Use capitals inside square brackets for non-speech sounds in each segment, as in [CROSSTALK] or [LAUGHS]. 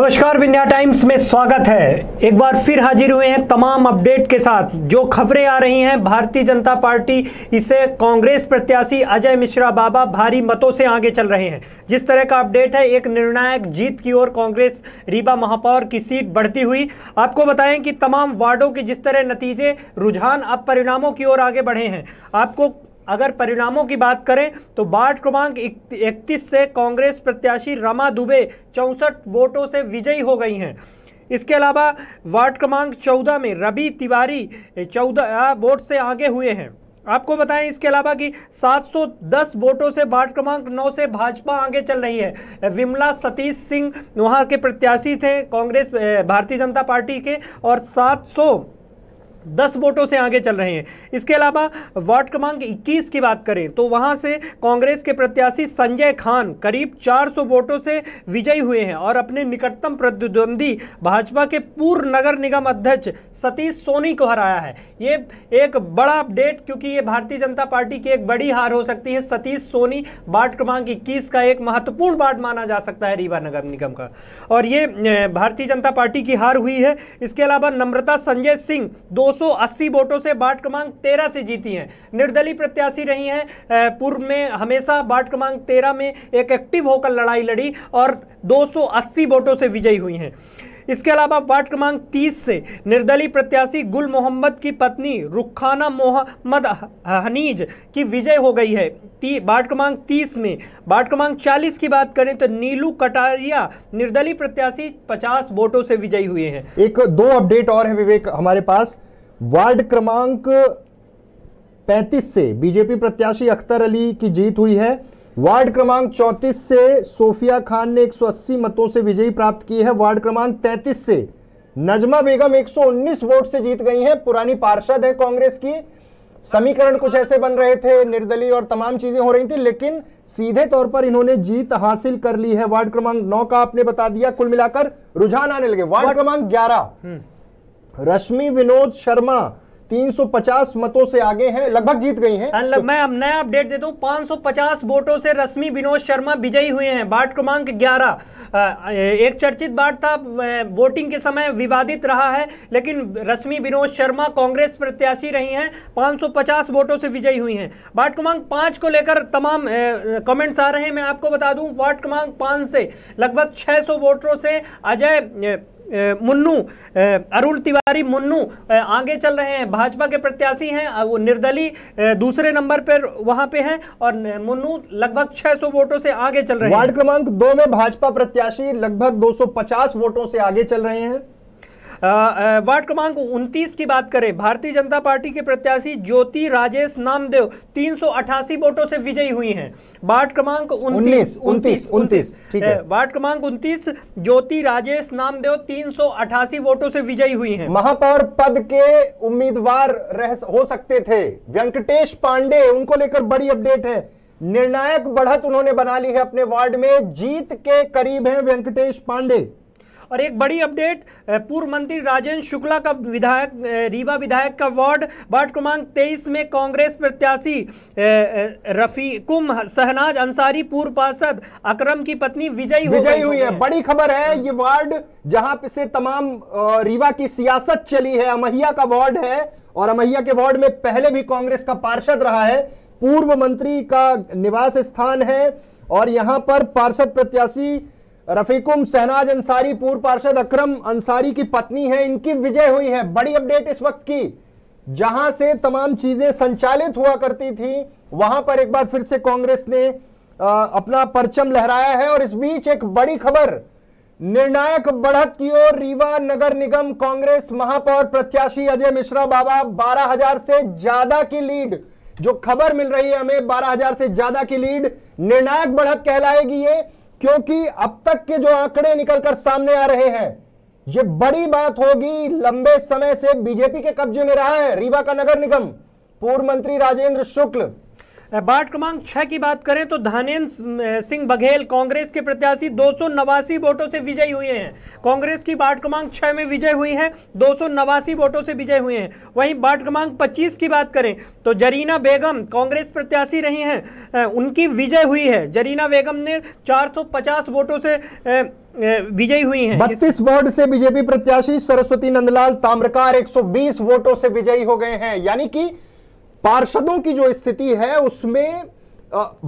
नमस्कार विंध्या टाइम्स में स्वागत है एक बार फिर हाजिर हुए हैं तमाम अपडेट के साथ जो खबरें आ रही हैं भारतीय जनता पार्टी इसे कांग्रेस प्रत्याशी अजय मिश्रा बाबा भारी मतों से आगे चल रहे हैं जिस तरह का अपडेट है एक निर्णायक जीत की ओर कांग्रेस रीबा महापौर की सीट बढ़ती हुई आपको बताएं कि तमाम वार्डों के जिस तरह नतीजे रुझान अब परिणामों की ओर आगे बढ़े हैं आपको अगर परिणामों की बात करें तो वार्ड क्रमांक इकतीस से कांग्रेस प्रत्याशी रमा दुबे चौंसठ वोटों से विजयी हो गई हैं इसके अलावा वार्ड क्रमांक चौदह में रवि तिवारी चौदह वोट से आगे हुए हैं आपको बताएं इसके अलावा कि 710 वोटों से वार्ड क्रमांक 9 से भाजपा आगे चल रही है विमला सतीश सिंह वहां के प्रत्याशी थे कांग्रेस भारतीय जनता पार्टी के और 700 दस वोटों से आगे चल रहे हैं इसके अलावा वार्ड क्रमांक इक्कीस की बात करें तो वहां से कांग्रेस के प्रत्याशी संजय खान करीब चार वोटों से विजयी हुए हैं और अपने निकटतम प्रतिद्वंदी भाजपा के पूर्व नगर निगम अध्यक्ष सतीश सोनी को हराया है ये एक बड़ा अपडेट क्योंकि ये भारतीय जनता पार्टी की एक बड़ी हार हो सकती है सतीश सोनी वार्ड क्रमांक इक्कीस का एक महत्वपूर्ण वार्ड माना जा सकता है रीवा नगर निगम का और ये भारतीय जनता पार्टी की हार हुई है इसके अलावा नम्रता संजय सिंह दो 280 वोटों से वार्ड क्रमांक 13 से जीती हैं निर्दलीय प्रत्याशी रही हैं पूर्व में हमेशा वार्ड क्रमांक 13 में एक एक्टिव होकर लड़ाई लड़ी और 280 वोटों से विजयी हुई हैं इसके अलावा वार्ड क्रमांक 30 से निर्दलीय प्रत्याशी गुल मोहम्मद की पत्नी रुखाना मोहम्मद हनीज की विजय हो गई है वार्ड क्रमांक 30 में वार्ड क्रमांक 40 की बात करें तो नीलू कटारिया निर्दलीय प्रत्याशी 50 वोटों से विजयी हुए हैं एक दो अपडेट और है विवेक हमारे पास वार्ड क्रमांक 35 से बीजेपी प्रत्याशी अख्तर अली की जीत हुई है वार्ड क्रमांक 34 से सोफिया खान ने 180 मतों से विजयी प्राप्त की है वार्ड क्रमांक 33 से नजमा बेगम 119 वोट से जीत गई हैं पुरानी पार्षद है कांग्रेस की समीकरण कुछ ऐसे बन रहे थे निर्दलीय और तमाम चीजें हो रही थी लेकिन सीधे तौर पर इन्होंने जीत हासिल कर ली है वार्ड क्रमांक नौ का आपने बता दिया कुल मिलाकर रुझान आने लगे वार्ड क्रमांक ग्यारह हम्म। रश्मि विनोद शर्मा 350 मतों से आगे हैं लगभग जीत गई हैं तो, मैं अब नया अपडेट देता हूँ 550 वोटों से रश्मि विनोद शर्मा विजयी हुए हैं बाट क्रमांक 11 एक चर्चित बाट था वोटिंग के समय विवादित रहा है लेकिन रश्मि विनोद शर्मा कांग्रेस प्रत्याशी रही हैं 550 वोटों से विजयी हुई हैं वार्ड क्रमांक पाँच को लेकर तमाम कमेंट्स आ रहे हैं मैं आपको बता दूँ वार्ड क्रमांक पाँच से लगभग छः वोटरों से अजय मुन्नू अरुण तिवारी मुन्नू आगे चल रहे हैं भाजपा के प्रत्याशी हैं वो निर्दलीय दूसरे नंबर पर वहां पे हैं और मुन्नू लगभग 600 वोटों से आगे चल रहे हैं वार्ड क्रमांक दो में भाजपा प्रत्याशी लगभग 250 वोटों से आगे चल रहे हैं वार्ड क्रमांक उनतीस की बात करें भारतीय जनता पार्टी के प्रत्याशी ज्योति राजेश नामदेव तीन वोटों से विजयी हुई हैं वार्ड क्रमांक उन्तीस उन्तीस उन्तीस वार्ड क्रमांक उन्तीस ज्योति राजेश नामदेव तीन वोटों से विजयी हुई हैं महापौर पद के उम्मीदवार रह हो सकते थे व्यंकटेश पांडे उनको लेकर बड़ी अपडेट है निर्णायक बढ़त उन्होंने बना ली है अपने वार्ड में जीत के करीब है वेंकटेश पांडे और एक बड़ी अपडेट पूर्व मंत्री राजेंद्र शुक्ला का विधायक रीवा विधायक का वार्ड वार्ड क्रमांक तेईस में कांग्रेस प्रत्याशी कुम सहनाज अंसारी पूर्व पार्षद अक्रम की पत्नी विजयी विजयी हुई है बड़ी खबर है ये वार्ड जहां से तमाम रीवा की सियासत चली है अमहिया का वार्ड है और अमहिया के वार्ड में पहले भी कांग्रेस का पार्षद रहा है पूर्व मंत्री का निवास स्थान है और यहां पर पार्षद प्रत्याशी रफीकुम सहनाज अंसारी पूर्व पार्षद अक्रम अंसारी की पत्नी है इनकी विजय हुई है बड़ी अपडेट इस वक्त की जहां से तमाम चीजें संचालित हुआ करती थी वहां पर एक बार फिर से कांग्रेस ने आ, अपना परचम लहराया है और इस बीच एक बड़ी खबर निर्णायक बढ़त की ओर रीवा नगर निगम कांग्रेस महापौर प्रत्याशी अजय मिश्रा बाबा 12000 से ज्यादा की लीड जो खबर मिल रही है हमें 12000 से ज्यादा की लीड निर्णायक बढ़त कहलाएगी ये क्योंकि अब तक के जो आंकड़े निकलकर सामने आ रहे हैं यह बड़ी बात होगी लंबे समय से बीजेपी के कब्जे में रहा है रीवा का नगर निगम पूर्व मंत्री राजेंद्र शुक्ल वार्ड क्रमांक छह की बात करें तो धानेन्द्र सिंह बघेल कांग्रेस के प्रत्याशी दो वोटों से विजयी हुए हैं कांग्रेस की वार्ड क्रमांक छह में विजय हुई है दो वोटों से विजय हुए हैं वहीं वार्ड क्रमांक पच्चीस की बात करें तो जरीना बेगम कांग्रेस प्रत्याशी रही हैं उनकी विजय हुई है जरीना बेगम ने चार वोटों से विजयी हुई हैं बत्तीस वार्ड से बीजेपी प्रत्याशी सरस्वती नंदलाल ताम्रकार एक वोटों से विजयी हो गए हैं यानी कि पार्षदों की जो स्थिति है उसमें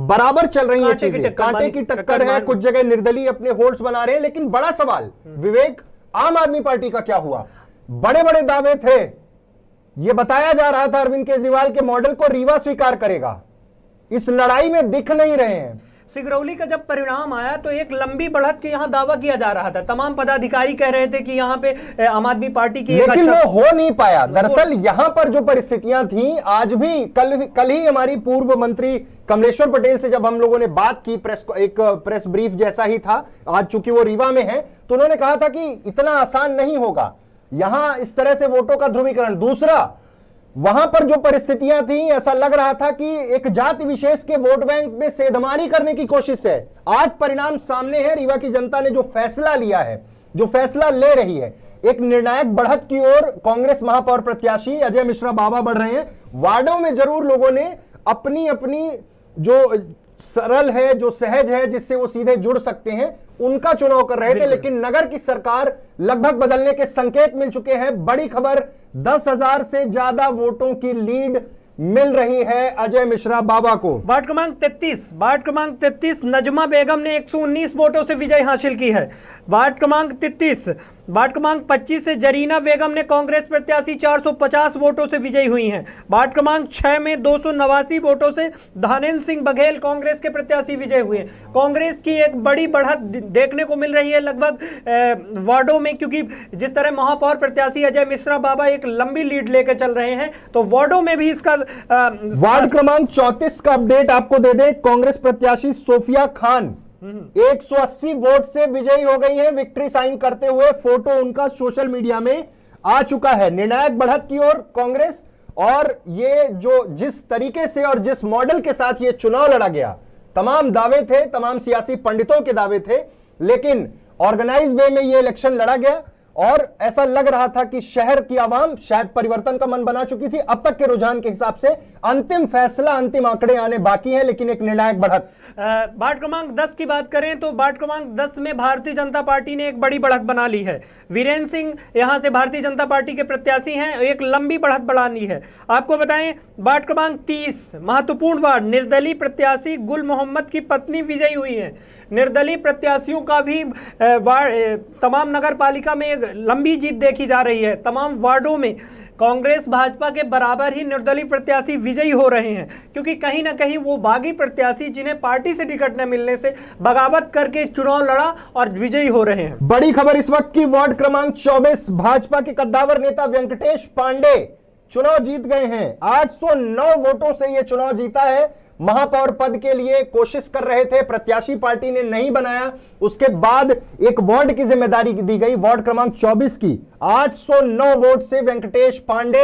बराबर चल रही है चीजें कांटे की टक्कर है कुछ जगह निर्दलीय अपने होल्ड्स बना रहे हैं लेकिन बड़ा सवाल हम्म। विवेक आम आदमी पार्टी का क्या हुआ बड़े बड़े दावे थे यह बताया जा रहा था अरविंद केजरीवाल के मॉडल को रीवा स्वीकार करेगा इस लड़ाई में दिख नहीं रहे हैं सिगरौली का जब परिणाम आया तो एक लंबी बढ़त के यहाँ दावा किया जा रहा था तमाम पदाधिकारी कह रहे थे कि यहाँ पे आम आदमी पार्टी की लेकिन वो अच्छा हो नहीं पाया दरअसल यहाँ पर जो परिस्थितियां थी आज भी कल कल ही हमारी पूर्व मंत्री कमलेश्वर पटेल से जब हम लोगों ने बात की प्रेस एक प्रेस ब्रीफ जैसा ही था आज चूंकि वो रीवा में है तो उन्होंने कहा था कि इतना आसान नहीं होगा यहां इस तरह से वोटों का ध्रुवीकरण दूसरा वहां पर जो परिस्थितियां थी ऐसा लग रहा था कि एक जाति विशेष के वोट बैंक में सेधमारी करने की कोशिश है आज परिणाम सामने है रीवा की जनता ने जो फैसला लिया है जो फैसला ले रही है एक निर्णायक बढ़त की ओर कांग्रेस महापौर प्रत्याशी अजय मिश्रा बाबा बढ़ रहे हैं वार्डो में जरूर लोगों ने अपनी अपनी जो सरल है जो सहज है जिससे वो सीधे जुड़ सकते हैं उनका चुनाव कर रहे थे लेकिन नगर की सरकार लगभग बदलने के संकेत मिल चुके हैं बड़ी खबर दस हजार से ज्यादा वोटों की लीड मिल रही है अजय मिश्रा बाबा को वार्ड क्रमांक 33 वार्ड क्रमांक 33 नजमा बेगम ने 119 वोटों से विजय हासिल की है वार्ड क्रमांक 33 वार्ड क्रमांक 25 से जरीना बेगम ने कांग्रेस प्रत्याशी 450 वोटों से विजयी हुई हैं वार्ड क्रमांक 6 में दो वोटों से धानेन्द्र सिंह बघेल कांग्रेस के प्रत्याशी विजय हुए कांग्रेस की एक बड़ी बढ़त देखने को मिल रही है लगभग वार्डों में क्योंकि जिस तरह महापौर प्रत्याशी अजय मिश्रा बाबा एक लंबी लीड लेकर चल रहे हैं तो वार्डो में भी इसका वार्ड क्रमांक चौतीस का अपडेट आपको दे दें कांग्रेस प्रत्याशी सोफिया खान 180 हम्म। वोट से विजयी हो गई है विक्ट्री साइन करते हुए फोटो उनका सोशल मीडिया में आ चुका है निर्णायक बढ़त की ओर कांग्रेस और ये जो जिस तरीके से और जिस मॉडल के साथ ये चुनाव लड़ा गया तमाम दावे थे तमाम सियासी पंडितों के दावे थे लेकिन ऑर्गेनाइज वे में ये इलेक्शन लड़ा गया और ऐसा लग रहा था कि शहर की आवाम शायद परिवर्तन का मन बना चुकी थी अब तक के रुझान के हिसाब से अंतिम फैसला अंतिम आंकड़े आने बाकी हैं लेकिन एक निर्णायक बढ़त बाट क्रमांक 10 की बात करें तो बाट क्रमांक 10 में भारतीय जनता पार्टी ने एक बड़ी बढ़त बना ली है वीरेंद्र सिंह यहां से भारतीय जनता पार्टी के प्रत्याशी हैं एक लंबी बढ़त बढ़ा ली है आपको बताएं बाट क्रमांक तीस महत्वपूर्ण वार्ड निर्दलीय प्रत्याशी गुल मोहम्मद की पत्नी विजयी हुई है निर्दलीय प्रत्याशियों का भी तमाम नगर में एक लंबी जीत देखी जा रही है तमाम वार्डों में कांग्रेस भाजपा के बराबर ही निर्दलीय प्रत्याशी विजयी हो रहे हैं क्योंकि कहीं ना कहीं वो बागी प्रत्याशी जिन्हें पार्टी से टिकट न मिलने से बगावत करके चुनाव लड़ा और विजयी हो रहे हैं बड़ी खबर इस वक्त की वार्ड क्रमांक 24 भाजपा के कद्दावर नेता वेंकटेश पांडे चुनाव जीत गए हैं आठ वोटों से यह चुनाव जीता है महापौर पद के लिए कोशिश कर रहे थे प्रत्याशी पार्टी ने नहीं बनाया उसके बाद एक वार्ड की जिम्मेदारी दी गई वार्ड क्रमांक 24 की 809 वोट से वेंकटेश पांडे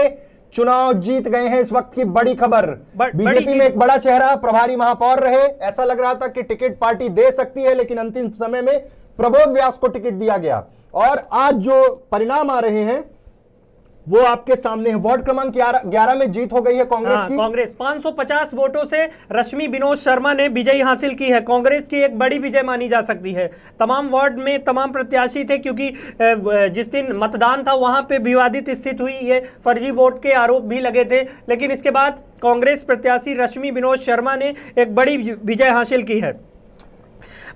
चुनाव जीत गए हैं इस वक्त की बड़ी खबर बीजेपी में एक बड़ा चेहरा प्रभारी महापौर रहे ऐसा लग रहा था कि टिकट पार्टी दे सकती है लेकिन अंतिम समय में प्रबोध व्यास को टिकट दिया गया और आज जो परिणाम आ रहे हैं वो आपके सामने है वार्ड क्रमांक ग्यारह में जीत हो गई है कांग्रेस हाँ, की कांग्रेस 550 वोटों से रश्मि विनोद शर्मा ने विजय हासिल की है कांग्रेस की एक बड़ी विजय मानी जा सकती है तमाम वार्ड में तमाम प्रत्याशी थे क्योंकि जिस दिन मतदान था वहां पे विवादित स्थिति हुई ये फर्जी वोट के आरोप भी लगे थे लेकिन इसके बाद कांग्रेस प्रत्याशी रश्मि विनोद शर्मा ने एक बड़ी विजय हासिल की है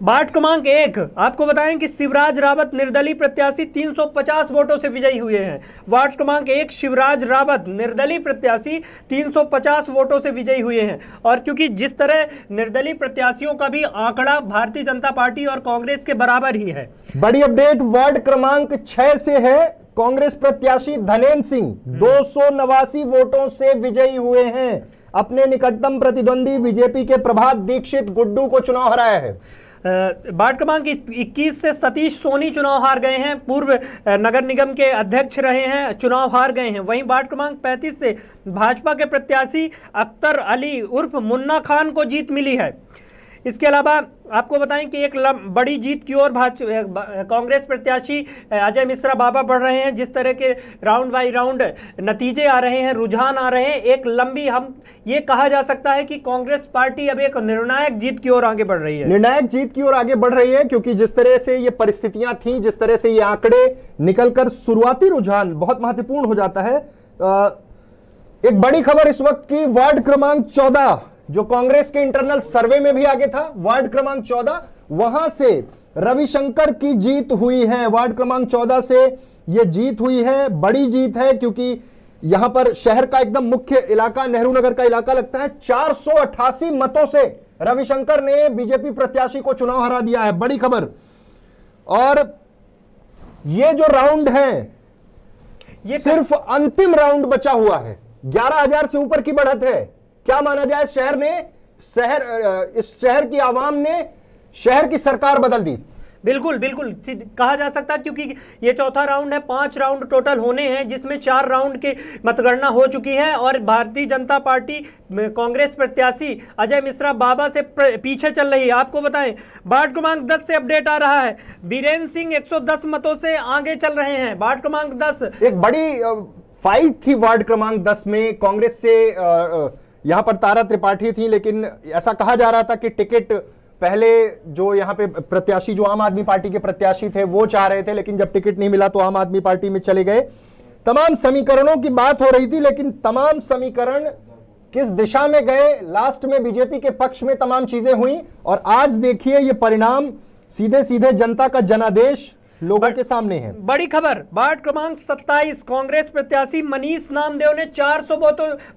बाट क्रमांक एक आपको बताएं कि शिवराज रावत निर्दलीय प्रत्याशी 350 वोटों से विजयी हुए हैं वार्ड क्रमांक एक शिवराज रावत निर्दलीय प्रत्याशी 350 वोटों से विजयी हुए हैं और क्योंकि जिस तरह निर्दलीय प्रत्याशियों का भी आंकड़ा भारतीय जनता पार्टी और कांग्रेस के बराबर ही है बड़ी अपडेट वार्ड क्रमांक छह से है कांग्रेस प्रत्याशी धनेन्द्र सिंह हम्म। दो वोटों से विजयी हुए हैं अपने निकटतम प्रतिद्वंदी बीजेपी के प्रभात दीक्षित गुड्डू को चुनाव हराया है वार्ड क्रमांक 21 से सतीश सोनी चुनाव हार गए हैं पूर्व नगर निगम के अध्यक्ष रहे हैं चुनाव हार गए हैं वहीं वार्ड क्रमांक 35 से भाजपा के प्रत्याशी अख्तर अली उर्फ मुन्ना खान को जीत मिली है इसके अलावा आपको बताएं कि एक बड़ी जीत की ओर कांग्रेस प्रत्याशी अजय मिश्रा बाबा बढ़ रहे हैं जिस तरह के राउंड बाई राउंड नतीजे आ रहे हैं रुझान आ रहे हैं एक लंबी हम ये कहा जा सकता है कि कांग्रेस पार्टी अब एक निर्णायक जीत की ओर आगे बढ़ रही है निर्णायक जीत की ओर आगे बढ़ रही है क्योंकि जिस तरह से ये परिस्थितियां थी जिस तरह से ये आंकड़े निकलकर शुरुआती रुझान बहुत महत्वपूर्ण हो जाता है एक बड़ी खबर इस वक्त की वार्ड क्रमांक चौदह जो कांग्रेस के इंटरनल सर्वे में भी आगे था वार्ड क्रमांक चौदह वहां से रविशंकर की जीत हुई है वार्ड क्रमांक चौदह से यह जीत हुई है बड़ी जीत है क्योंकि यहां पर शहर का एकदम मुख्य इलाका नेहरू नगर का इलाका लगता है चार मतों से रविशंकर ने बीजेपी प्रत्याशी को चुनाव हरा दिया है बड़ी खबर और ये जो राउंड है ये सिर्फ अंतिम राउंड बचा हुआ है 11000 से ऊपर की बढ़त है क्या माना जाए शहर में शहर इस शहर की आवाम ने शहर की सरकार बदल दी बिल्कुल बिल्कुल कहा जा सकता है क्योंकि ये चौथा राउंड है पांच राउंड टोटल होने हैं जिसमें चार राउंड के मतगणना हो चुकी है और भारतीय जनता पार्टी कांग्रेस प्रत्याशी अजय मिश्रा बाबा से पीछे चल रही है आपको बताएं वार्ड क्रमांक 10 से अपडेट आ रहा है बीरेन्द्र सिंह 110 मतों से आगे चल रहे हैं वार्ड क्रमांक दस एक बड़ी फाइट थी वार्ड क्रमांक दस में कांग्रेस से आ, आ, यहां पर तारा त्रिपाठी थी लेकिन ऐसा कहा जा रहा था कि टिकट पहले जो यहां पे प्रत्याशी जो आम आदमी पार्टी के प्रत्याशी थे वो चाह रहे थे लेकिन जब टिकट नहीं मिला तो आम आदमी पार्टी में चले गए तमाम समीकरणों की बात हो रही थी लेकिन तमाम समीकरण किस दिशा में गए लास्ट में बीजेपी के पक्ष में तमाम चीजें हुई और आज देखिए ये परिणाम सीधे सीधे जनता का जनादेश लोगों के सामने है बड़ी खबर वार्ड क्रमांक 27 कांग्रेस प्रत्याशी मनीष नामदेव ने 400 सौ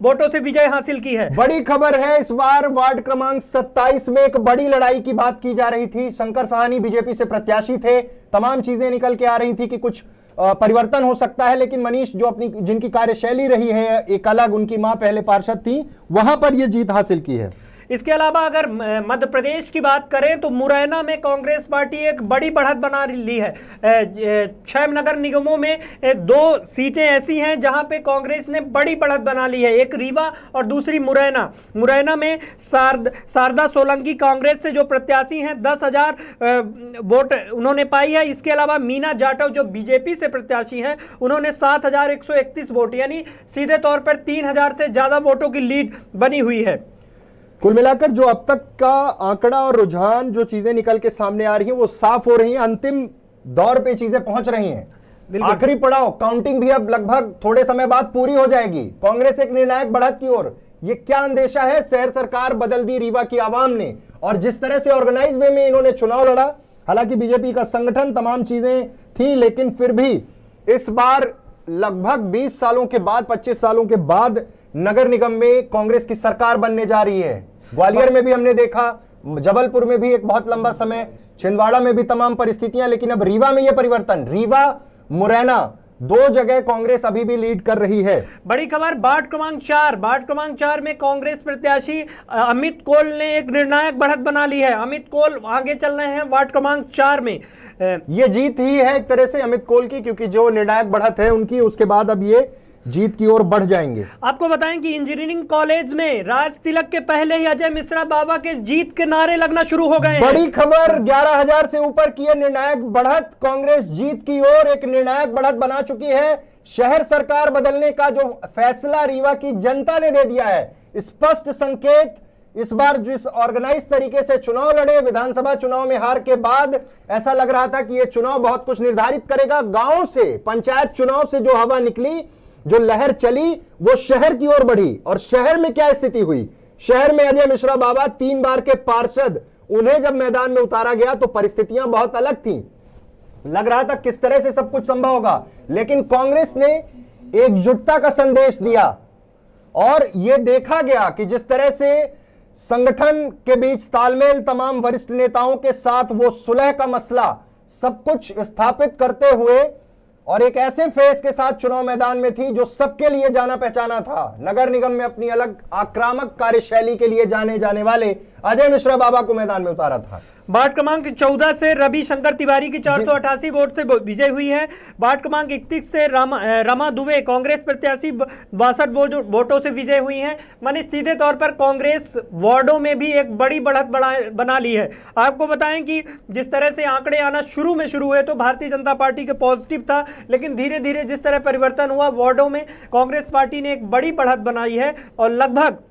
वोटों से विजय हासिल की है बड़ी खबर है इस बार वार्ड क्रमांक 27 में एक बड़ी लड़ाई की बात की जा रही थी शंकर सहानी बीजेपी से प्रत्याशी थे तमाम चीजें निकल के आ रही थी कि कुछ परिवर्तन हो सकता है लेकिन मनीष जो अपनी जिनकी कार्यशैली रही है एक अलग उनकी मां पहले पार्षद थी वहां पर यह जीत हासिल की है इसके अलावा अगर मध्य प्रदेश की बात करें तो मुरैना में कांग्रेस पार्टी एक बड़ी बढ़त बना ली है छह नगर निगमों में दो सीटें ऐसी हैं जहां पे कांग्रेस ने बड़ी बढ़त बना ली है एक रीवा और दूसरी मुरैना मुरैना में सार्द शारदा सोलंकी कांग्रेस से जो प्रत्याशी हैं दस हजार वोट उन्होंने पाई है इसके अलावा मीना जाटव जो बीजेपी से प्रत्याशी हैं उन्होंने सात हजार एक सौ इकतीस वोट यानी सीधे तौर पर तीन हजार से ज़्यादा वोटों की लीड बनी हुई है कुल मिलाकर जो अब तक का आंकड़ा और रुझान जो चीजें निकल के सामने आ रही है वो साफ हो रही है अंतिम दौर पे चीजें पहुंच रही हैं आखिरी पड़ाव काउंटिंग भी अब लगभग थोड़े समय बाद पूरी हो जाएगी कांग्रेस एक निर्णायक बढ़त की ओर ये क्या अंदेशा है शहर सरकार बदल दी रीवा की आवाम ने और जिस तरह से ऑर्गेनाइज वे में इन्होंने चुनाव लड़ा हालांकि बीजेपी का संगठन तमाम चीजें थी लेकिन फिर भी इस बार लगभग 20 सालों के बाद 25 सालों के बाद नगर निगम में कांग्रेस की सरकार बनने जा रही है ग्वालियर में भी हमने देखा जबलपुर में भी एक बहुत लंबा समय छिंदवाड़ा में भी तमाम परिस्थितियां लेकिन अब रीवा में यह परिवर्तन रीवा मुरैना दो जगह कांग्रेस अभी भी लीड कर रही है बड़ी खबर वार्ड क्रमांक चार वार्ड क्रमांक चार में कांग्रेस प्रत्याशी अमित कोल ने एक निर्णायक बढ़त बना ली है अमित कोल आगे चल रहे हैं वार्ड क्रमांक चार में ये जीत ही है एक तरह से अमित कोल की क्योंकि जो निर्णायक बढ़त है उनकी उसके बाद अब ये जीत की ओर बढ़ जाएंगे आपको बताएं कि इंजीनियरिंग कॉलेज में राज तिलक के पहले ही अजय मिश्रा बाबा के जीत के नारे लगना शुरू हो गए बड़ी खबर ग्यारह हजार से ऊपर की है निर्णायक बढ़त कांग्रेस जीत की ओर एक निर्णायक बढ़त बना चुकी है शहर सरकार बदलने का जो फैसला रीवा की जनता ने दे दिया है स्पष्ट संकेत इस बार जिस ऑर्गेनाइज तरीके से चुनाव लड़े विधानसभा चुनाव में हार के बाद ऐसा लग रहा था कि यह चुनाव बहुत कुछ निर्धारित करेगा गांव से पंचायत चुनाव से जो हवा निकली जो लहर चली वो शहर की ओर बढ़ी और शहर में क्या स्थिति हुई शहर में अजय मिश्रा बाबा तीन बार के पार्षद उन्हें जब मैदान में उतारा गया तो परिस्थितियां बहुत अलग थी लग रहा था किस तरह से सब कुछ संभव होगा लेकिन कांग्रेस ने एकजुटता का संदेश दिया और यह देखा गया कि जिस तरह से संगठन के बीच तालमेल तमाम वरिष्ठ नेताओं के साथ वो सुलह का मसला सब कुछ स्थापित करते हुए और एक ऐसे फेस के साथ चुनाव मैदान में थी जो सबके लिए जाना पहचाना था नगर निगम में अपनी अलग आक्रामक कार्यशैली के लिए जाने जाने वाले अजय मिश्रा बाबा को मैदान में उतारा था वार्ड क्रमांक 14 से रवि शंकर तिवारी की चार वोट से विजय हुई है वार्ड क्रमांक इकतीस से रामा रमा दुबे कांग्रेस प्रत्याशी बासठ वोटों से विजय हुई हैं मैंने सीधे तौर पर कांग्रेस वार्डों में भी एक बड़ी बढ़त बना ली है आपको बताएं कि जिस तरह से आंकड़े आना शुरू में शुरू हुए तो भारतीय जनता पार्टी के पॉजिटिव था लेकिन धीरे धीरे जिस तरह परिवर्तन हुआ वार्डों में कांग्रेस पार्टी ने एक बड़ी बढ़त बनाई है और लगभग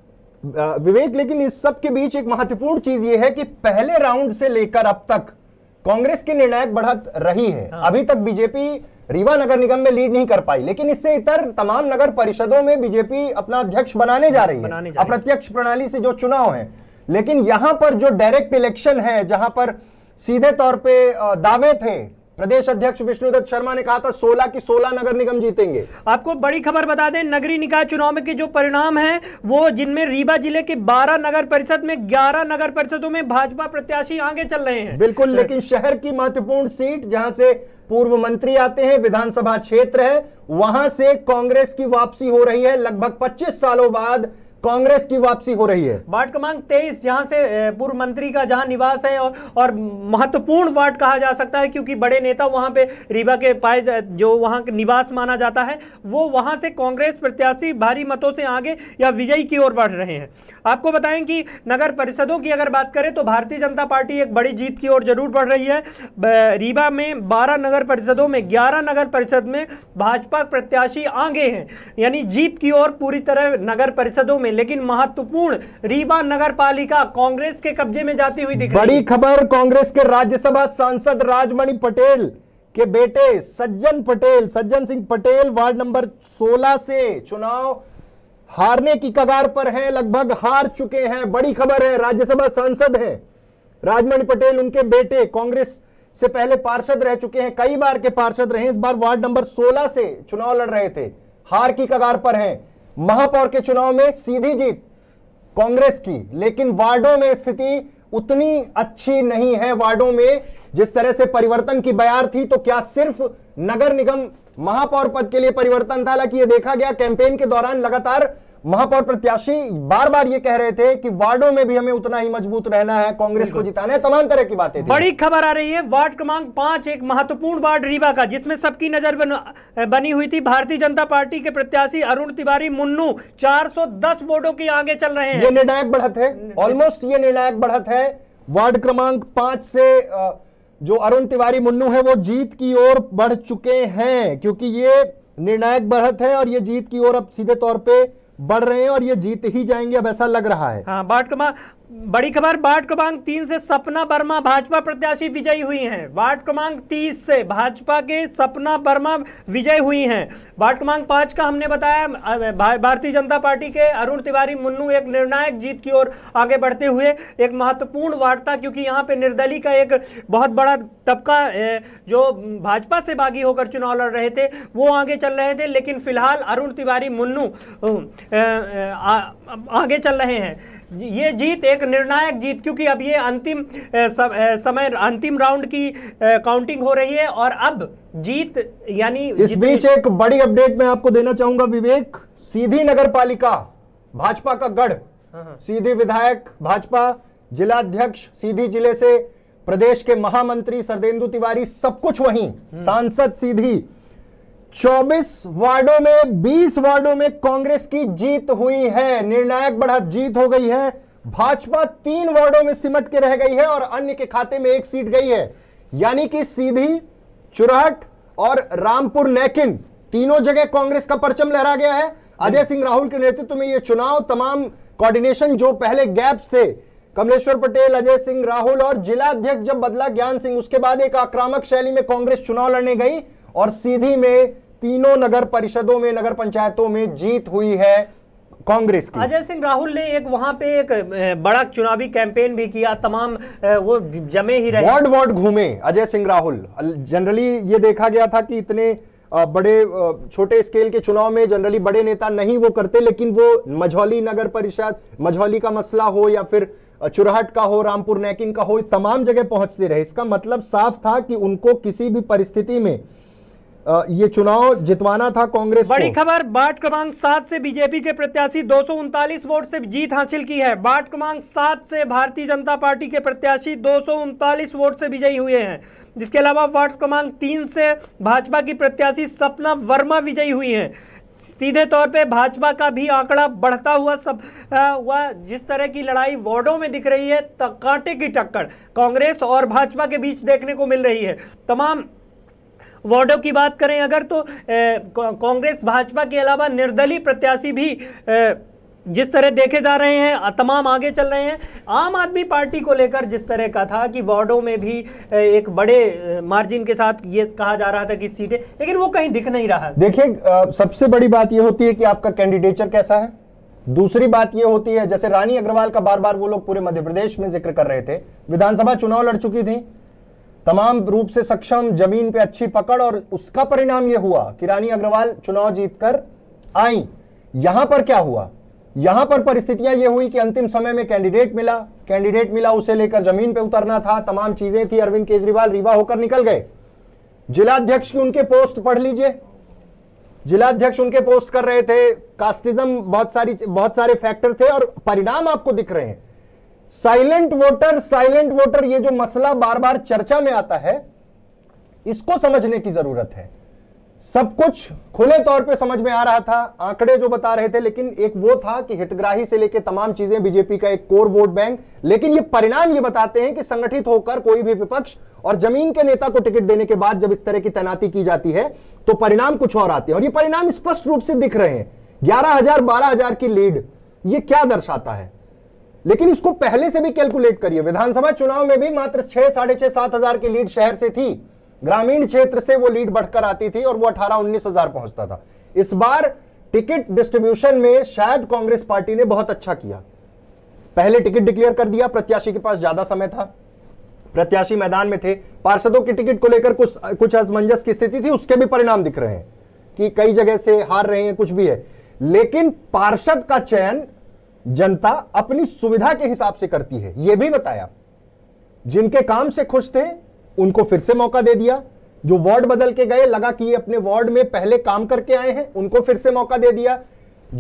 विवेक लेकिन इस सब के बीच एक महत्वपूर्ण चीज यह है कि पहले राउंड से लेकर अब तक कांग्रेस की निर्णायक बढ़त रही है हाँ। अभी तक बीजेपी रीवा नगर निगम में लीड नहीं कर पाई लेकिन इससे इतर तमाम नगर परिषदों में बीजेपी अपना अध्यक्ष बनाने जा रही है अप्रत्यक्ष प्रणाली से जो चुनाव है लेकिन यहां पर जो डायरेक्ट इलेक्शन है जहां पर सीधे तौर पे दावे थे प्रदेश अध्यक्ष विष्णुदत्त शर्मा ने कहा था सोलह की सोलह नगर निगम जीतेंगे आपको बड़ी खबर बता दें नगरी निकाय चुनाव के जो परिणाम है वो जिनमें रीवा जिले के बारह नगर परिषद में ग्यारह नगर परिषदों में भाजपा प्रत्याशी आगे चल रहे हैं बिल्कुल लेकिन शहर की महत्वपूर्ण सीट जहां से पूर्व मंत्री आते हैं विधानसभा क्षेत्र है वहां से कांग्रेस की वापसी हो रही है लगभग 25 सालों बाद कांग्रेस की वापसी हो रही है वार्ड क्रमांक तेईस जहां से पूर्व मंत्री का जहां निवास है और, और महत्वपूर्ण वार्ड कहा जा सकता है क्योंकि बड़े नेता वहां पे रीवा के पाए जो वहां निवास माना जाता है वो वहां से कांग्रेस प्रत्याशी भारी मतों से आगे या विजयी की ओर बढ़ रहे हैं आपको बताएं कि नगर परिषदों की अगर बात करें तो भारतीय जनता पार्टी एक बड़ी जीत की ओर जरूर बढ़ रही है रीवा में बारह नगर परिषदों में ग्यारह नगर परिषद में भाजपा प्रत्याशी आगे हैं यानी जीत की ओर पूरी तरह नगर परिषदों में लेकिन महत्वपूर्ण रीवा नगर पालिका कांग्रेस के कब्जे में जाती हुई दिख बड़ी खबर कांग्रेस के राज्यसभा सांसद राजमणि पटेल के बेटे सज्जन पटेल सज्जन सिंह पटेल वार्ड नंबर 16 से चुनाव हारने की कगार पर है लगभग हार चुके हैं बड़ी खबर है राज्यसभा सांसद हैं राजमणि पटेल उनके बेटे कांग्रेस से पहले पार्षद रह चुके हैं कई बार के पार्षद रहे इस बार वार्ड नंबर 16 से चुनाव लड़ रहे थे हार की कगार पर हैं महापौर के चुनाव में सीधी जीत कांग्रेस की लेकिन वार्डों में स्थिति उतनी अच्छी नहीं है वार्डों में जिस तरह से परिवर्तन की बयार थी तो क्या सिर्फ नगर निगम महापौर पद के लिए परिवर्तन था हालांकि यह देखा गया कैंपेन के दौरान लगातार महापौर प्रत्याशी बार बार ये कह रहे थे कि वार्डो में भी हमें उतना ही मजबूत रहना है कांग्रेस को जिताना है तमाम तरह की बातें बड़ी खबर आ रही है वार्ड क्रमांक पांच एक महत्वपूर्ण वार्ड रीवा का जिसमें सबकी नजर बन, बनी हुई थी भारतीय जनता पार्टी के प्रत्याशी अरुण तिवारी मुन्नू 410 वोटों के आगे चल रहे हैं ये निर्णायक बढ़त है ऑलमोस्ट ये निर्णायक बढ़त है वार्ड क्रमांक पांच से जो अरुण तिवारी मुन्नू है वो जीत की ओर बढ़ चुके हैं क्योंकि ये निर्णायक बढ़त है और ये जीत की ओर अब सीधे तौर पर बढ़ रहे हैं और ये जीत ही जाएंगे अब ऐसा लग रहा है हाँ बाट बड़ी खबर वार्ड क्रमांक तीन से सपना वर्मा भाजपा प्रत्याशी विजयी हुई हैं वार्ड क्रमांक तीस से भाजपा के सपना वर्मा विजयी हुई हैं वार्ड क्रमांक पाँच का हमने बताया भारतीय जनता पार्टी के अरुण तिवारी मुन्नू एक निर्णायक जीत की ओर आगे बढ़ते हुए एक महत्वपूर्ण वार्ता क्योंकि यहाँ पे निर्दलीय का एक बहुत बड़ा तबका जो भाजपा से बागी होकर चुनाव लड़ रहे थे वो आगे चल रहे थे लेकिन फिलहाल अरुण तिवारी मुन्नू आगे चल रहे हैं ये जीत एक निर्णायक जीत क्योंकि अब ये अंतिम समय अंतिम राउंड की काउंटिंग हो रही है और अब जीत यानी इस बीच एक बड़ी अपडेट मैं आपको देना चाहूंगा विवेक सीधी नगर पालिका भाजपा का गढ़ हाँ, हाँ। सीधी विधायक भाजपा जिलाध्यक्ष सीधी जिले से प्रदेश के महामंत्री सरदेन्दु तिवारी सब कुछ वहीं हम्म। सांसद सीधी 24 वार्डों में 20 वार्डों में कांग्रेस की जीत हुई है निर्णायक बढ़त जीत हो गई है भाजपा तीन वार्डों में सिमट के रह गई है और अन्य के खाते में एक सीट गई है यानी कि सीधी चुरहट और रामपुर नैकिन तीनों जगह कांग्रेस का परचम लहरा गया है अजय सिंह राहुल के नेतृत्व में यह चुनाव तमाम कोऑर्डिनेशन जो पहले गैप्स थे कमलेश्वर पटेल अजय सिंह राहुल और जिला अध्यक्ष जब बदला ज्ञान सिंह उसके बाद एक आक्रामक शैली में कांग्रेस चुनाव लड़ने गई और सीधी में तीनों नगर परिषदों में नगर पंचायतों में जीत हुई है कांग्रेस की अजय सिंह राहुल ने एक वहां पे एक बड़ा चुनावी कैंपेन भी किया तमाम वो जमे ही रहे वार्ड वार्ड घूमे अजय सिंह राहुल जनरली ये देखा गया था कि इतने बड़े छोटे स्केल के चुनाव में जनरली बड़े नेता नहीं वो करते लेकिन वो मझौली नगर परिषद मझौली का मसला हो या फिर चुरहट का हो रामपुर नैकिन का हो तमाम जगह पहुंचते रहे इसका मतलब साफ था कि उनको किसी भी परिस्थिति में ये चुनाव जितवाना था कांग्रेस बड़ी खबर बाट क्रमांक सात से बीजेपी के प्रत्याशी दो वोट से जीत हासिल की है बाट क्रमांक सात से भारतीय जनता पार्टी के प्रत्याशी दो वोट से विजयी हुए हैं जिसके अलावा वार्ड क्रमांक तीन से भाजपा की प्रत्याशी सपना वर्मा विजयी हुई हैं सीधे तौर पे भाजपा का भी आंकड़ा बढ़ता हुआ सब आ, हुआ जिस तरह की लड़ाई वार्डों में दिख रही है कांटे की टक्कर कांग्रेस और भाजपा के बीच देखने को मिल रही है तमाम वार्डो की बात करें अगर तो कांग्रेस भाजपा के अलावा निर्दलीय प्रत्याशी भी ए, जिस तरह देखे जा रहे हैं तमाम आगे चल रहे हैं आम आदमी पार्टी को लेकर जिस तरह का था कि वार्डो में भी एक बड़े मार्जिन के साथ ये कहा जा रहा था कि सीटें लेकिन वो कहीं दिख नहीं रहा देखिए सबसे बड़ी बात ये होती है कि आपका कैंडिडेचर कैसा है दूसरी बात यह होती है जैसे रानी अग्रवाल का बार बार वो लोग पूरे मध्य प्रदेश में जिक्र कर रहे थे विधानसभा चुनाव लड़ चुकी थी तमाम रूप से सक्षम जमीन पे अच्छी पकड़ और उसका परिणाम यह हुआ कि रानी अग्रवाल चुनाव जीतकर आई यहां पर क्या हुआ यहां पर परिस्थितियां यह हुई कि अंतिम समय में कैंडिडेट मिला कैंडिडेट मिला उसे लेकर जमीन पे उतरना था तमाम चीजें थी अरविंद केजरीवाल रीवा होकर निकल गए जिलाध्यक्ष की उनके पोस्ट पढ़ लीजिए जिलाध्यक्ष उनके पोस्ट कर रहे थे कास्टिज्म बहुत सारी बहुत सारे फैक्टर थे और परिणाम आपको दिख रहे हैं साइलेंट वोटर साइलेंट वोटर ये जो मसला बार बार चर्चा में आता है इसको समझने की जरूरत है सब कुछ खुले तौर पे समझ में आ रहा था आंकड़े जो बता रहे थे लेकिन एक वो था कि हितग्राही से लेकर तमाम चीजें बीजेपी का एक कोर वोट बैंक लेकिन ये परिणाम ये बताते हैं कि संगठित होकर कोई भी विपक्ष और जमीन के नेता को टिकट देने के बाद जब इस तरह की तैनाती की जाती है तो परिणाम कुछ और आते हैं और ये परिणाम स्पष्ट रूप से दिख रहे हैं ग्यारह हजार बारह हजार की लीड ये क्या दर्शाता है लेकिन इसको पहले से भी कैलकुलेट करिए विधानसभा चुनाव में भी मात्र छह साढ़े छह सात हजार की लीड शहर से थी ग्रामीण क्षेत्र से वो लीड बढ़कर आती थी और वो अठारह उन्नीस हजार पहुंचता था इस बार टिकट डिस्ट्रीब्यूशन में शायद कांग्रेस पार्टी ने बहुत अच्छा किया पहले टिकट डिक्लेयर कर दिया प्रत्याशी के पास ज्यादा समय था प्रत्याशी मैदान में थे पार्षदों की टिकट को लेकर कुछ कुछ असमंजस की स्थिति थी उसके भी परिणाम दिख रहे हैं कि कई जगह से हार रहे हैं कुछ भी है लेकिन पार्षद का चयन जनता अपनी सुविधा के हिसाब से करती है यह भी बताया जिनके काम से खुश थे उनको फिर से मौका दे दिया जो वार्ड बदल के गए लगा कि ये अपने वार्ड में पहले काम करके आए हैं उनको फिर से मौका दे दिया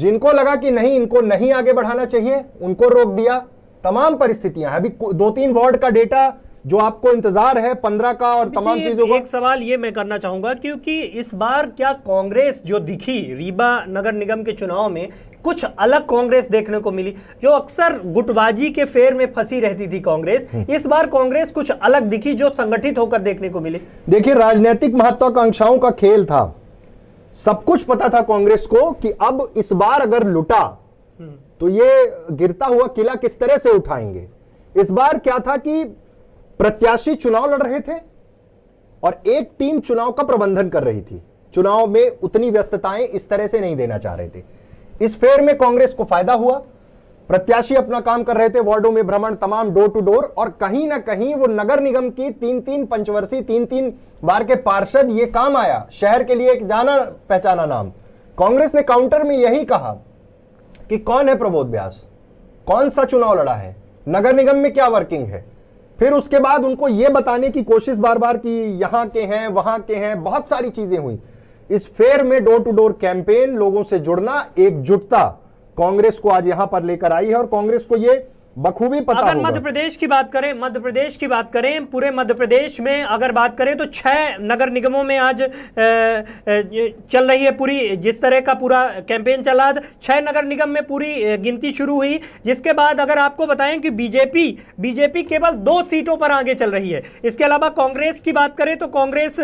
जिनको लगा कि नहीं इनको नहीं आगे बढ़ाना चाहिए उनको रोक दिया तमाम परिस्थितियां अभी दो तीन वार्ड का डेटा जो आपको इंतजार है पंद्रह का और तमाम चीजों का एक सवाल ये मैं करना चाहूंगा क्योंकि इस बार क्या कांग्रेस जो दिखी रीबा नगर निगम के चुनाव में कुछ अलग कांग्रेस देखने को मिली जो अक्सर गुटबाजी के फेर में फंसी रहती थी कांग्रेस हम्म। इस बार कांग्रेस कुछ अलग दिखी जो संगठित होकर देखने को मिली देखिए राजनीतिक महत्वाकांक्षाओं का खेल था सब कुछ पता था कांग्रेस को कि अब इस बार अगर लुटा हम्म। तो ये गिरता हुआ किला किस तरह से उठाएंगे इस बार क्या था कि प्रत्याशी चुनाव लड़ रहे थे और एक टीम चुनाव का प्रबंधन कर रही थी चुनाव में उतनी व्यस्तताएं इस तरह से नहीं देना चाह रहे थे इस फेर में कांग्रेस को फायदा हुआ प्रत्याशी अपना काम कर रहे थे वार्डो में भ्रमण तमाम डोर टू डोर और कहीं ना कहीं वो नगर निगम की तीन तीन पंचवर्षीय तीन तीन बार के पार्षद ये काम आया शहर के लिए एक जाना पहचाना नाम कांग्रेस ने काउंटर में यही कहा कि कौन है प्रबोध व्यास कौन सा चुनाव लड़ा है नगर निगम में क्या वर्किंग है फिर उसके बाद उनको यह बताने की कोशिश बार बार की यहां के हैं वहां के हैं बहुत सारी चीजें हुई इस फेयर में डोर टू डोर कैंपेन लोगों से जुड़ना एकजुटता कांग्रेस को आज यहां पर लेकर आई है और कांग्रेस को यह बखूबी पता अगर मध्य प्रदेश की बात करें मध्य प्रदेश की बात करें पूरे मध्य प्रदेश में अगर बात करें तो छह नगर निगमों में आज चल रही है पूरी जिस तरह का पूरा कैंपेन चला छह नगर निगम में पूरी गिनती शुरू हुई जिसके बाद अगर आपको बताएं कि बीजेपी बीजेपी केवल दो सीटों पर आगे चल रही है इसके अलावा कांग्रेस की बात करें तो कांग्रेस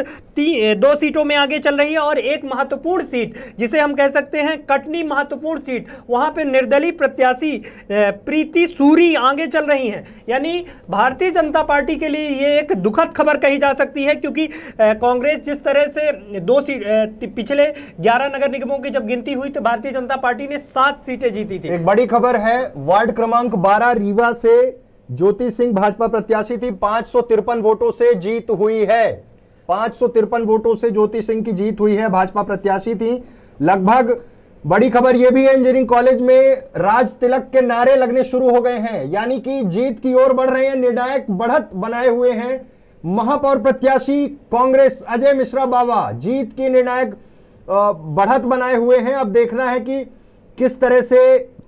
दो सीटों में आगे चल रही है और एक महत्वपूर्ण सीट जिसे हम कह सकते हैं कटनी महत्वपूर्ण सीट वहां पर निर्दलीय प्रत्याशी प्रीति सूर्य धुरी आगे चल रही हैं यानी भारतीय जनता पार्टी के लिए ये एक दुखद खबर कही जा सकती है क्योंकि कांग्रेस जिस तरह से दो सीट पिछले ग्यारह नगर निगमों की जब गिनती हुई तो भारतीय जनता पार्टी ने सात सीटें जीती थी एक बड़ी खबर है वार्ड क्रमांक बारह रीवा से ज्योति सिंह भाजपा प्रत्याशी थी पांच वोटों से जीत हुई है पांच वोटों से ज्योति सिंह की जीत हुई है भाजपा प्रत्याशी थी लगभग बड़ी खबर यह भी है इंजीनियरिंग कॉलेज में राज तिलक के नारे लगने शुरू हो गए हैं यानी कि जीत की ओर बढ़ रहे हैं निर्णायक बढ़त बनाए हुए हैं महापौर प्रत्याशी कांग्रेस अजय मिश्रा बाबा जीत की निर्णायक बढ़त बनाए हुए हैं अब देखना है कि किस तरह से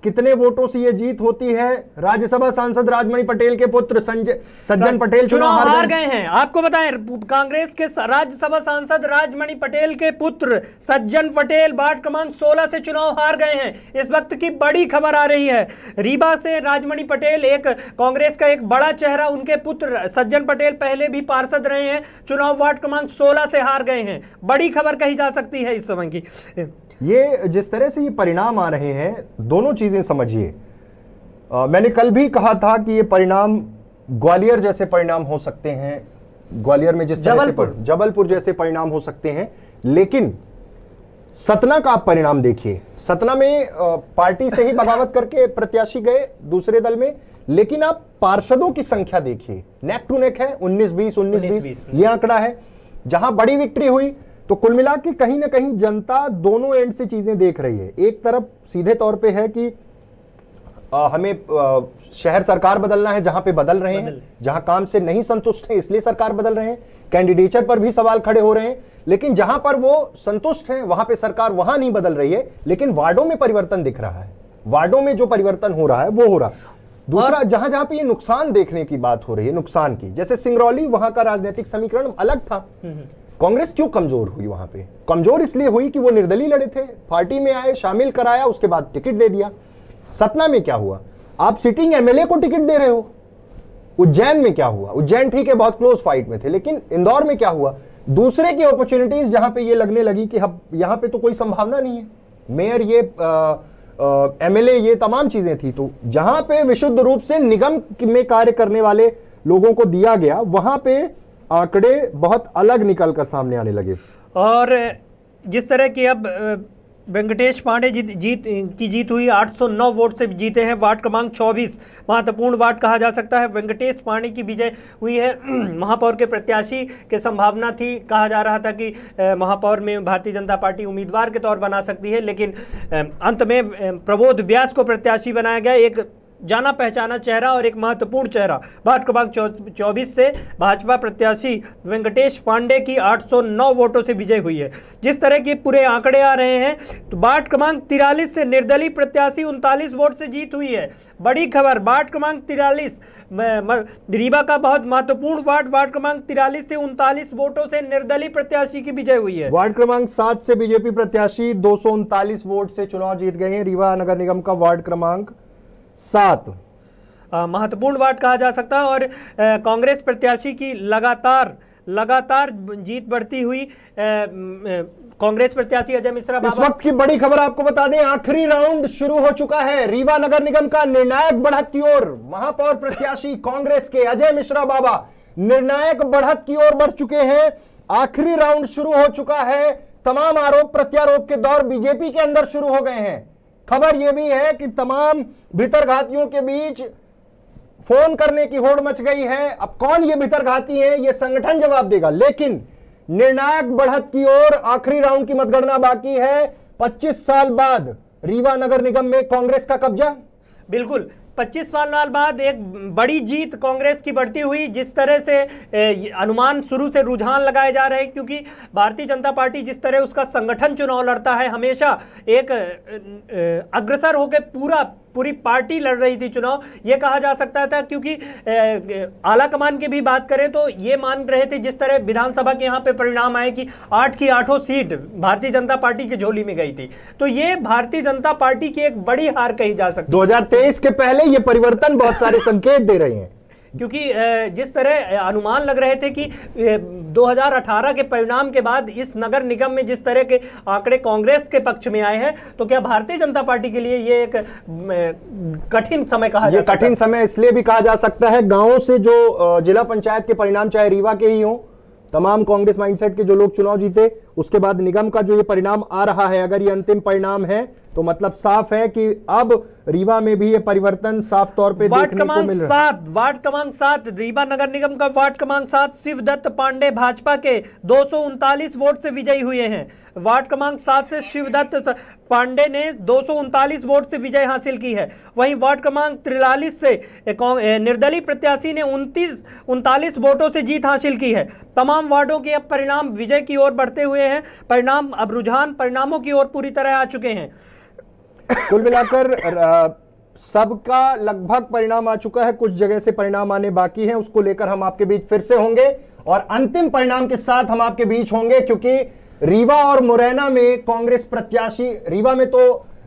कितने वोटों से ये जीत होती है राज्यसभा सांसद राजमणि पटेल के पुत्र संजय सज्जन पटेल चुनाव हार, हार गए हैं आपको बताएं कांग्रेस के राज्यसभा सांसद राजमणि पटेल के पुत्र सज्जन पटेल वार्ड क्रमांक 16 से चुनाव हार गए हैं इस वक्त की बड़ी खबर आ रही है रीवा से राजमणि पटेल एक कांग्रेस का एक बड़ा चेहरा उनके पुत्र सज्जन पटेल पहले भी पार्षद रहे हैं चुनाव वार्ड क्रमांक सोलह से हार गए हैं बड़ी खबर कही जा सकती है इस समय की ये जिस तरह से ये परिणाम आ रहे हैं दोनों चीज़ें समझिए मैंने कल भी कहा था कि ये परिणाम ग्वालियर जैसे परिणाम हो सकते हैं ग्वालियर में जिस जबलपुर जबलपुर जैसे परिणाम हो सकते हैं लेकिन सतना का आप परिणाम देखिए सतना में पार्टी से ही बगावत [LAUGHS] करके प्रत्याशी गए दूसरे दल में लेकिन आप पार्षदों की संख्या देखिए नेक टू नेक है 19 20 19 20 ये आंकड़ा है जहां बड़ी विक्ट्री हुई तो कुल मिला के कहीं ना कहीं जनता दोनों एंड से चीज़ें देख रही है एक तरफ सीधे तौर पे है कि आ, हमें आ, शहर सरकार बदलना है जहां पे बदल रहे हैं जहां काम से नहीं संतुष्ट है इसलिए सरकार बदल रहे हैं कैंडिडेचर पर भी सवाल खड़े हो रहे हैं लेकिन जहां पर वो संतुष्ट हैं वहां पे सरकार वहां नहीं बदल रही है लेकिन वार्डों में परिवर्तन दिख रहा है वार्डों में जो परिवर्तन हो रहा है वो हो रहा है दूसरा जहां जहां पे ये नुकसान देखने की बात हो रही है नुकसान की जैसे सिंगरौली वहां का राजनीतिक समीकरण अलग था हम्म, हम्म। कांग्रेस क्यों कमजोर हुई वहां पे कमजोर इसलिए हुई कि वो निर्दलीय लड़े थे पार्टी में आए शामिल कराया उसके बाद टिकट दे दिया सतना में क्या हुआ आप सिटिंग एमएलए को टिकट दे रहे हो उज्जैन में क्या हुआ उज्जैन ठीक है बहुत क्लोज फाइट में थे लेकिन इंदौर में क्या हुआ दूसरे की अपॉर्चुनिटीज जहां पे ये लगने लगी कि हम यहां पे तो कोई संभावना नहीं है मेयर ये एमएलए ये तमाम चीजें थी तो जहां पे विशुद्ध रूप से निगम में कार्य करने वाले लोगों को दिया गया वहां पर आंकड़े बहुत अलग निकल कर सामने आने लगे और जिस तरह की अब वेंकटेश पांडे जीत जीत की जीत हुई 809 वोट से जीते हैं वार्ड क्रमांक 24 महत्वपूर्ण वार्ड कहा जा सकता है वेंकटेश पांडे की विजय हुई है [CLEARS THROAT] महापौर के प्रत्याशी के संभावना थी कहा जा रहा था कि महापौर में भारतीय जनता पार्टी उम्मीदवार के तौर बना सकती है लेकिन अंत में प्रबोध व्यास को प्रत्याशी बनाया गया एक जाना पहचाना चेहरा और एक महत्वपूर्ण चेहरा बाट क्रमांक चौबीस से भाजपा प्रत्याशी वेंकटेश पांडे की 809 वोटों से विजय हुई है जिस तरह के पूरे आंकड़े आ रहे हैं तो बाट क्रमांक तिरालीस से निर्दलीय प्रत्याशी उनतालीस वोट से जीत हुई है बड़ी खबर बाट क्रमांक तिरालीस रीवा का बहुत महत्वपूर्ण वार्ड वार्ड क्रमांक तिरालीस से उनतालीस वोटों से निर्दलीय प्रत्याशी की विजय हुई है वार्ड क्रमांक सात से बीजेपी प्रत्याशी दो वोट से चुनाव जीत गए हैं रीवा नगर निगम का वार्ड क्रमांक सात महत्वपूर्ण वार्ड कहा जा सकता है और कांग्रेस प्रत्याशी की लगातार लगातार जीत बढ़ती हुई कांग्रेस प्रत्याशी अजय मिश्रा इस वक्त की बड़ी खबर आपको बता दें आखिरी राउंड शुरू हो चुका है रीवा नगर निगम का निर्णायक बढ़त की ओर महापौर प्रत्याशी कांग्रेस के अजय मिश्रा बाबा निर्णायक बढ़त की ओर बढ़ चुके हैं आखिरी राउंड शुरू हो चुका है तमाम आरोप प्रत्यारोप के दौर बीजेपी के अंदर शुरू हो गए हैं खबर यह भी है कि तमाम भीतरघातियों के बीच फोन करने की होड़ मच गई है अब कौन ये भीतरघाती है ये संगठन जवाब देगा लेकिन निर्णायक बढ़त की ओर आखिरी राउंड की मतगणना बाकी है 25 साल बाद रीवा नगर निगम में कांग्रेस का कब्जा बिल्कुल पच्चीस साल बाद एक बड़ी जीत कांग्रेस की बढ़ती हुई जिस तरह से अनुमान शुरू से रुझान लगाए जा रहे हैं क्योंकि भारतीय जनता पार्टी जिस तरह उसका संगठन चुनाव लड़ता है हमेशा एक अग्रसर होकर पूरा पूरी पार्टी लड़ रही थी चुनाव यह कहा जा सकता था क्योंकि आला कमान की भी बात करें तो यह मान रहे थे जिस तरह विधानसभा के यहां पे परिणाम आए कि आठ की आठों सीट भारतीय जनता पार्टी की झोली में गई थी तो यह भारतीय जनता पार्टी की एक बड़ी हार कही जा सकती 2023 के पहले यह परिवर्तन बहुत सारे संकेत दे रहे हैं क्योंकि जिस तरह अनुमान लग रहे थे कि 2018 के परिणाम के बाद इस नगर निगम में जिस तरह के आंकड़े कांग्रेस के पक्ष में आए हैं तो क्या भारतीय जनता पार्टी के लिए ये एक कठिन समय कहा ये कठिन समय इसलिए भी कहा जा सकता है गाँव से जो जिला पंचायत के परिणाम चाहे रीवा के ही हों तमाम कांग्रेस माइंडसेट के जो लोग चुनाव जीते उसके बाद निगम का जो ये परिणाम आ रहा है अगर ये अंतिम परिणाम है तो मतलब साफ है कि अब रीवा में भी ये परिवर्तन साफ तौर पे वार्ड क्रमांक सात वार्ड क्रमांक सात रीवा नगर निगम का वार्ड क्रमांक सात शिव दत्त पांडे भाजपा के दो वोट से विजयी हुए हैं वार्ड क्रमांक सात से शिवदत्त पांडे ने दो वोट से विजय हासिल की है वहीं वार्ड क्रमांक त्रिलालीस से निर्दलीय प्रत्याशी ने उनतीस उनतालीस वोटों से जीत हासिल की है तमाम वार्डों के अब परिणाम विजय की ओर बढ़ते हुए हैं परिणाम अब रुझान परिणामों की ओर पूरी तरह आ चुके हैं कुल मिलाकर सबका लगभग परिणाम आ चुका है कुछ जगह से परिणाम आने बाकी हैं उसको लेकर हम आपके बीच फिर से होंगे और अंतिम परिणाम के साथ हम आपके बीच होंगे क्योंकि रीवा और मुरैना में कांग्रेस प्रत्याशी रीवा में तो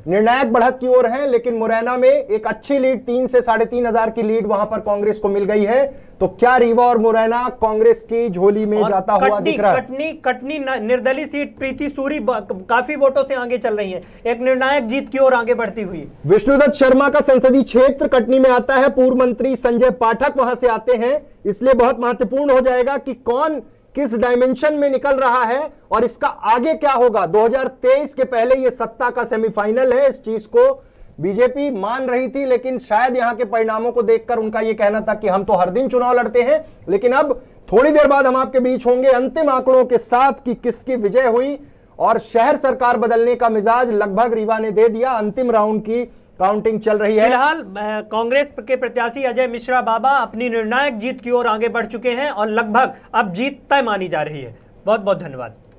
निर्णायक बढ़त की ओर है लेकिन मुरैना में एक अच्छी लीड तीन से साढ़े तीन हजार की लीड वहां पर कांग्रेस को मिल गई है तो क्या रीवा और मुरैना कांग्रेस की झोली में जाता हुआ दिख रहा है कटनी कटनी निर्दलीय सीट प्रीति सूरी काफी वोटों से आगे चल रही है एक निर्णायक जीत की ओर आगे बढ़ती हुई विष्णुदत्त शर्मा का संसदीय क्षेत्र कटनी में आता है पूर्व मंत्री संजय पाठक वहां से आते हैं इसलिए बहुत महत्वपूर्ण हो जाएगा कि कौन किस डायमेंशन में निकल रहा है और इसका आगे क्या होगा 2023 के पहले ये सत्ता का सेमीफाइनल है इस चीज को बीजेपी मान रही थी लेकिन शायद यहां के परिणामों को देखकर उनका यह कहना था कि हम तो हर दिन चुनाव लड़ते हैं लेकिन अब थोड़ी देर बाद हम आपके बीच होंगे अंतिम आंकड़ों के साथ कि किसकी विजय हुई और शहर सरकार बदलने का मिजाज लगभग रीवा ने दे दिया अंतिम राउंड की काउंटिंग चल रही है फिलहाल कांग्रेस के प्रत्याशी अजय मिश्रा बाबा अपनी निर्णायक जीत की ओर आगे बढ़ चुके हैं और लगभग अब जीत तय मानी जा रही है बहुत बहुत धन्यवाद